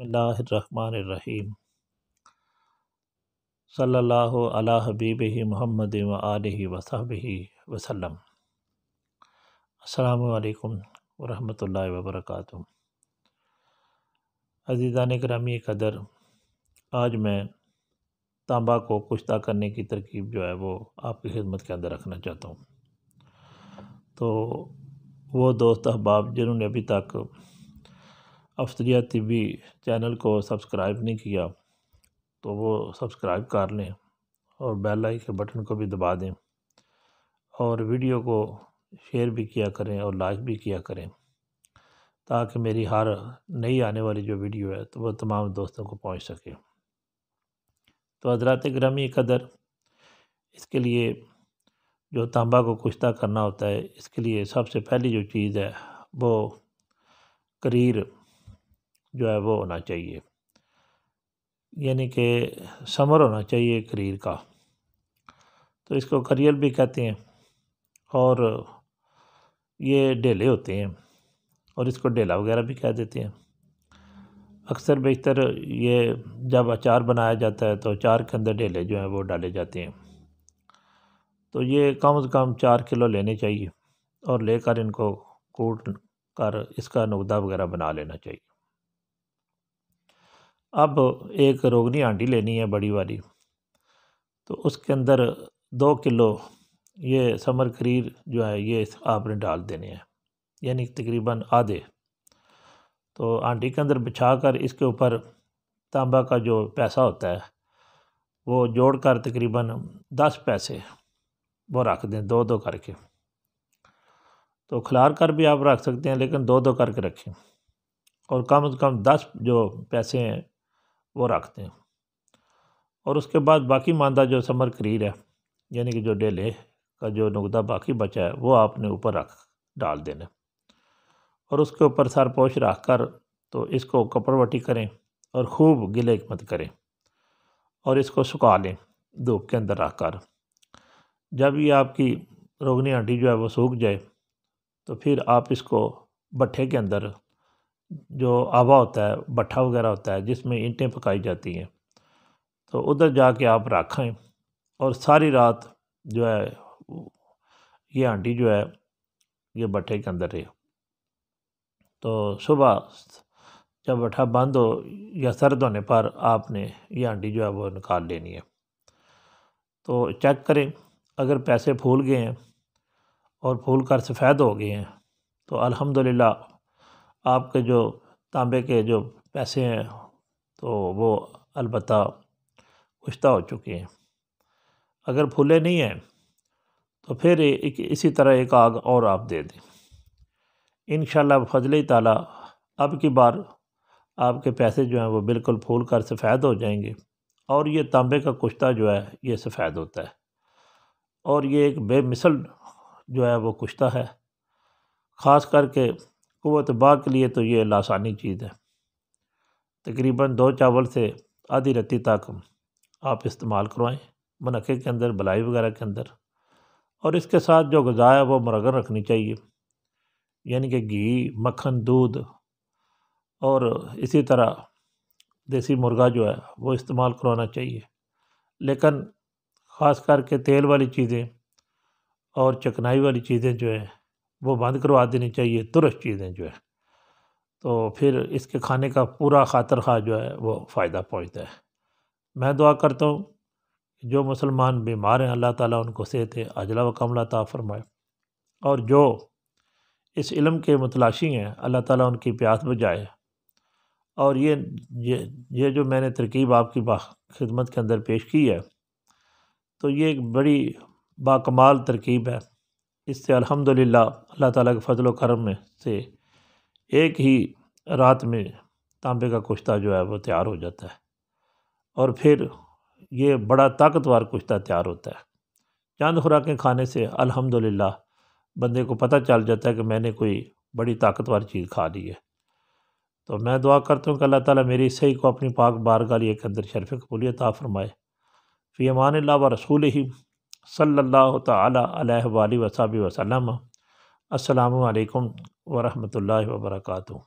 बसमीम सल्ला हबीब ही महमद आलि वसहब वसलम अल्लाम वरहमल वबरक अजीज़ान ग्रामी कदर आज मैं तांबा को कुश्ता करने की तरकीब जो है वो आपकी खिदमत के अंदर रखना चाहता हूँ तो वो दोस्त अहबाब जिन्होंने अभी तक अफसरिया तिबी चैनल को सब्सक्राइब नहीं किया तो वो सब्सक्राइब कर लें और बेल आइकन के बटन को भी दबा दें और वीडियो को शेयर भी किया करें और लाइक भी किया करें ताकि मेरी हर नई आने वाली जो वीडियो है तो वह तमाम दोस्तों को पहुंच सके तो हजरात ग्रामी कदर इसके लिए जो तांबा को कुश्ता करना होता है इसके लिए सबसे पहली जो चीज़ है वो करीर जो है वो होना चाहिए यानी कि समर होना चाहिए करियर का तो इसको करियर भी कहते हैं और ये डेले होते हैं और इसको डेला वगैरह भी कह देते हैं अक्सर बेहतर ये जब अचार बनाया जाता है तो अचार के अंदर डेले जो हैं वो डाले जाते हैं तो ये कम से कम चार किलो लेने चाहिए और लेकर इनको कूट कर इसका नुकदा वगैरह बना लेना चाहिए अब एक रोगनी आंटी लेनी है बड़ी वाली तो उसके अंदर दो किलो ये समर खरीर जो है ये आपने डाल देने हैं यानी तकरीबन आधे तो आंटी के अंदर बिछा कर इसके ऊपर तांबा का जो पैसा होता है वो जोड़ कर तकरीबन दस पैसे वो रख दें दो दो करके तो खिलार कर भी आप रख सकते हैं लेकिन दो दो करके रखें और कम से कम दस जो पैसे हैं वो रखते हैं और उसके बाद बाकी मानदा जो समर करीर है यानी कि जो डेले का जो नुकदा बाकी बचा है वो आपने ऊपर रख डाल देना और उसके ऊपर सरपोश रख कर तो इसको कपड़वटी करें और खूब गिले मत करें और इसको सुखा लें धूप के अंदर रख कर जब ये आपकी रोगनी आंटी जो है वो सूख जाए तो फिर आप इसको भट्ठे के अंदर जो आवा होता है भट्ठा वगैरह होता है जिसमें ईंटें पकाई जाती हैं तो उधर जाके आप रखें और सारी रात जो है ये आंटी जो है ये भट्ठे के अंदर रहे तो सुबह जब भट्ठा बंद हो या सर्द होने पर आपने ये आंटी जो है वो निकाल लेनी है तो चेक करें अगर पैसे फूल गए हैं और फूल कर सफ़ेद हो गए हैं तो अल्हम्दुलिल्लाह आपके जो तांबे के जो पैसे हैं तो वो अलबत् कुश्ता हो चुके हैं अगर फूले नहीं हैं तो फिर एक इसी तरह एक आग और आप दे दें इन फजल ताला अब की बार आपके पैसे जो हैं वो बिल्कुल फूल कर सफ़ेद हो जाएंगे और ये तांबे का कुश्ता जो है ये सफ़ेद होता है और ये एक बेमिसल जो है वो कुश्ता है ख़ास करके क़वत बा के लिए तो ये लासानी चीज़ है तकरीबन दो चावल से आधी रत्ती तक आप इस्तेमाल करवाएँ मनखे के अंदर बलाई वगैरह के अंदर और इसके साथ जो गज़ा है वह मरगन रखनी चाहिए यानी कि घी मक्खन दूध और इसी तरह देसी मुर्गा जो है वो इस्तेमाल करवाना चाहिए लेकिन ख़ास करके तेल वाली चीज़ें और चकनाई वाली चीज़ें जो है वो बंद करवा देनी चाहिए तुरस्त चीज़ें जो है तो फिर इसके खाने का पूरा खातर खा जो है वो फ़ायदा पहुँचता है मैं दुआ करता हूँ जो मुसलमान बीमार हैं अल्लाह ताला उनको सेहत अजला व कमला ता फरमाए और जो इस इलम के मतलाशी हैं अल्लाह ताला उनकी प्यास बुझाए और ये ये ये जो मैंने तरकीब आपकी खिदमत के अंदर पेश की है तो ये एक बड़ी बाकमाल तरकीब है इससे अल्हम्दुलिल्लाह अल्लाह ताला के फजल करम में से एक ही रात में तांबे का कुश्ता जो है वो तैयार हो जाता है और फिर ये बड़ा ताकतवर कुश्ता तैयार होता है चंद खुराकें खाने से अल्हम्दुलिल्लाह बंदे को पता चल जाता है कि मैंने कोई बड़ी ताकतवर चीज़ खा ली है तो मैं दुआ करता हूँ कि अल्लाह ताला मेरी सही को अपनी पाक बारगाह लिए के अंदर शरफ़ कबूलियत फरमाए फ़ी अमान ला व रसूल ही सल्ला तसब वसलम रहमतुल्लाहि व बरकातहू